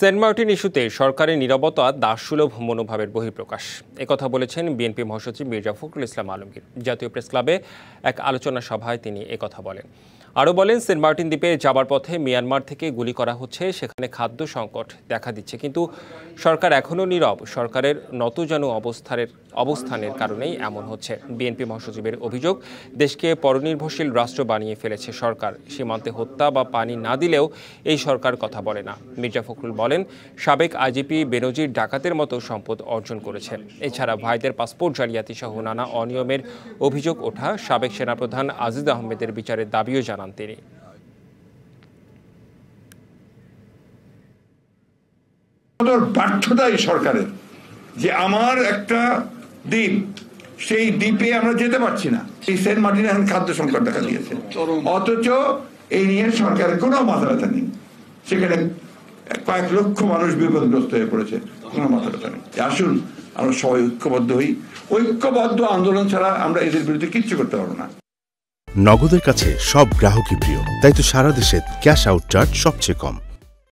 Saint Martin ইস্যুতে সরকারের নিরবতা দাসসুলভ মনোভাবের বহিঃপ্রকাশ একথা বলেছেন বিএনপি মহাসচিব মির্জা ফখরুল ইসলাম আলমগীর জাতীয় প্রেস ক্লাবে এক আলোচনা সভায় তিনি একথা বলেন আরও বলেন সেন্ট মার্টিন দ্বীপে যাবার পথে মিয়ানমার থেকে গুলি করা হচ্ছে সেখানে খাদ্য সংকট দেখা দিচ্ছে কিন্তু সরকার এখনও নীরব সরকারের যেন অবস্থানের অবস্থানের কারণেই এমন হচ্ছে বিএনপি মহাসচিবের অভিযোগ দেশকে পরনির্ভরশীল রাষ্ট্র বানিয়ে ফেলেছে সরকার সীমান্তে হত্যা বা পানি না দিলেও এই সরকার কথা বলে না মির্জা ফখরুল বলেন সাবেক আইজিপি বেনজির ডাকাতের মতো সম্পদ অর্জন করেছে এছাড়া ভাইদের পাসপোর্ট জালিয়াতি সহ নানা অনিয়মের অভিযোগ ওঠা সাবেক সেনাপ্রধান আজিজ আহমেদের বিচারের দাবিও জানান তিনি ব্যর্থতা এই সরকারের যে আমার একটা দ্বীপ সেই দ্বীপে আমরা যেতে পারছি না এই সেন্ট মার্টিন এখন খাদ্য সংকট দেখা দিয়েছে অথচ এই নিয়ে সরকারের কোনো মাথা ব্যথা নেই সেখানে কয়েক লক্ষ মানুষ বিপদগ্রস্ত হয়ে পড়েছে কোনো মাথা ব্যথা নেই আসুন আমরা সবাই ঐক্যবদ্ধ হই ঐক্যবদ্ধ আন্দোলন ছাড়া আমরা এদের বিরুদ্ধে কিচ্ছু করতে পারবো না নগদের কাছে সব গ্রাহকই প্রিয় তাই তো সারা দেশে ক্যাশ আউট চার্জ সবচেয়ে কম